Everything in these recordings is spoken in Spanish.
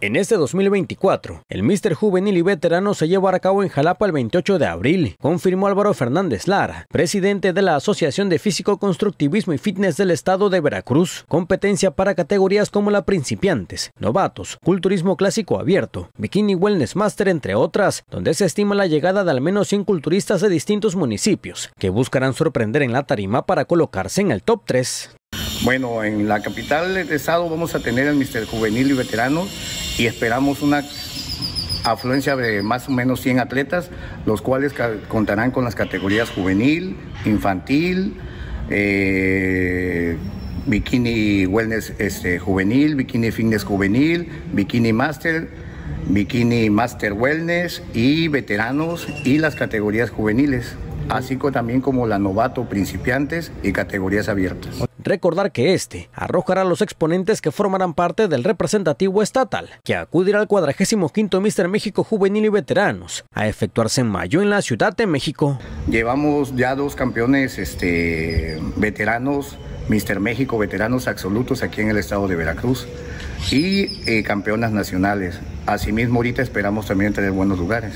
En este 2024, el Mister Juvenil y Veterano se llevará a cabo en Jalapa el 28 de abril, confirmó Álvaro Fernández Lara, presidente de la Asociación de Físico Constructivismo y Fitness del Estado de Veracruz, competencia para categorías como la principiantes, novatos, culturismo clásico abierto, bikini wellness master, entre otras, donde se estima la llegada de al menos 100 culturistas de distintos municipios, que buscarán sorprender en la tarima para colocarse en el top 3. Bueno, en la capital del Estado vamos a tener el Mister Juvenil y Veterano y esperamos una afluencia de más o menos 100 atletas, los cuales contarán con las categorías juvenil, infantil, eh, bikini wellness este, juvenil, bikini fitness juvenil, bikini master, bikini master wellness y veteranos y las categorías juveniles, así como también como la novato principiantes y categorías abiertas. Recordar que este arrojará los exponentes que formarán parte del representativo estatal, que acudirá al 45 Mister México Juvenil y Veteranos, a efectuarse en mayo en la Ciudad de México. Llevamos ya dos campeones este, veteranos, Mister México, veteranos absolutos aquí en el estado de Veracruz y eh, campeonas nacionales. Asimismo, ahorita esperamos también tener buenos lugares.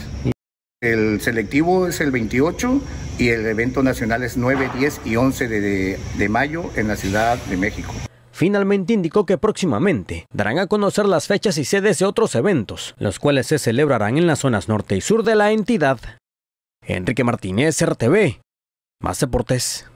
El selectivo es el 28 y el evento nacional es 9, 10 y 11 de, mayo en la Ciudad de México. Finalmente indicó que próximamente darán a conocer las fechas y sedes de otros eventos, los cuales se celebrarán en las zonas norte y sur de la entidad. Enrique Martínez, RTV. Más deportes.